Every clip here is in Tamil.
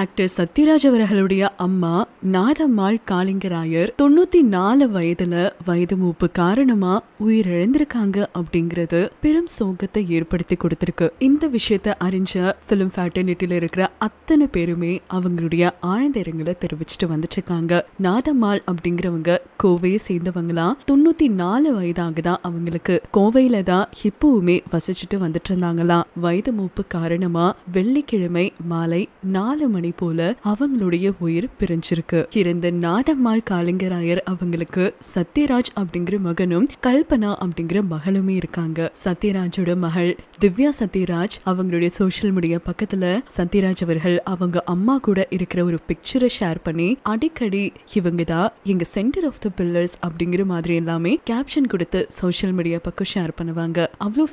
ஆக்டர் சத்யராஜ் அவர்களுடைய அம்மா நாதம்மாள் காளிங்கராயர் தொண்ணூத்தி நாலு வயதுல வயது மூப்பு காரணமா உயிரிழந்திருக்காங்க அப்படிங்கறது பெரும் சோகத்தை ஏற்படுத்தி கொடுத்திருக்கு இந்த விஷயத்த அறிஞ்ச பிலிம் ஃபேட்டர்னிட்டியில இருக்கிற அத்தனை பேருமே அவங்களுடைய ஆழ்ந்த இரங்கலை தெரிவிச்சுட்டு வந்துட்டு இருக்காங்க நாதம்மாள் அப்படிங்கிறவங்க கோவையை சேர்ந்தவங்களா தொண்ணூத்தி நாலு வயதாக தான் அவங்களுக்கு கோவையில தான் இப்பவுமே வசிச்சுட்டு வந்துட்டு இருந்தாங்களா வயது மூப்பு காரணமா வெள்ளிக்கிழமை மாலை நாலு மணி மணி போல அவங்களுடைய உயிர் பிரிஞ்சிருக்கு இருந்த நாதம்மாள் காலிங்கராயர் அவங்களுக்கு சத்யராஜ் அப்படிங்கிற மகனும் கல்பனா அப்படிங்கிற மகளுமே இருக்காங்க சத்யராஜோட மகள் திவ்யா சத்யராஜ் அவங்களுடைய சோசியல் மீடியா பக்கத்துல சத்யராஜ் அவர்கள் அவங்க அம்மா கூட இருக்கிற ஒரு பிக்சரை ஷேர் பண்ணி அடிக்கடி இவங்க தான் எங்க சென்டர் ஆஃப் த பில்லர்ஸ் அப்படிங்கிற மாதிரி எல்லாமே கேப்ஷன் கொடுத்து சோசியல் மீடியா பக்கம் ஷேர் பண்ணுவாங்க அவ்வளோ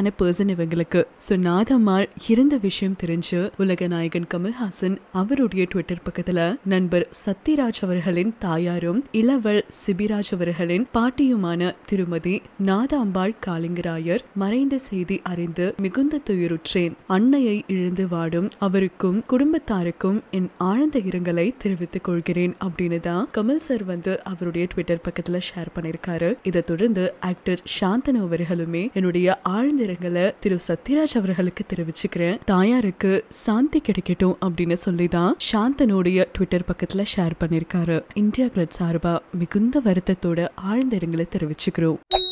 ஆன பர்சன் இவங்களுக்கு சோ நாதம்மாள் இருந்த விஷயம் தெரிஞ்சு உலக நாயகன் கமல்ஹாஸ் கமல்ஹாசன் அவருடைய ட்விட்டர் பக்கத்துல நண்பர் சத்யராஜ் அவர்களின் தாயாரும் இளவல் சிபிராஜ் அவர்களின் பாட்டியுமான திருமதி நாதாம்பாள் காலிங்கராயர் மறைந்த செய்தி அறிந்து மிகுந்த துயருற்றேன் அன்னையை இழந்து வாடும் அவருக்கும் குடும்பத்தாருக்கும் என் ஆழ்ந்த இரங்கலை தெரிவித்துக் கொள்கிறேன் அப்படின்னு தான் கமல் சார் வந்து அவருடைய ட்விட்டர் பக்கத்துல ஷேர் பண்ணிருக்காரு இதை தொடர்ந்து ஆக்டர் சாந்தனு அவர்களுமே என்னுடைய ஆழ்ந்த இரங்கலை திரு சத்யராஜ் அவர்களுக்கு தெரிவிச்சுக்கிறேன் தாயாருக்கு சாந்தி கிடைக்கட்டும் அப்படின்னு அப்படின்னு சொல்லி தான் சாந்தனுடைய ட்விட்டர் பக்கத்தில் ஷேர் பண்ணிருக்காரு இந்தியா கிளட் சார்பா மிகுந்த வருத்தத்தோட ஆழ்ந்த இடங்களை தெரிவிச்சுக்கிறோம்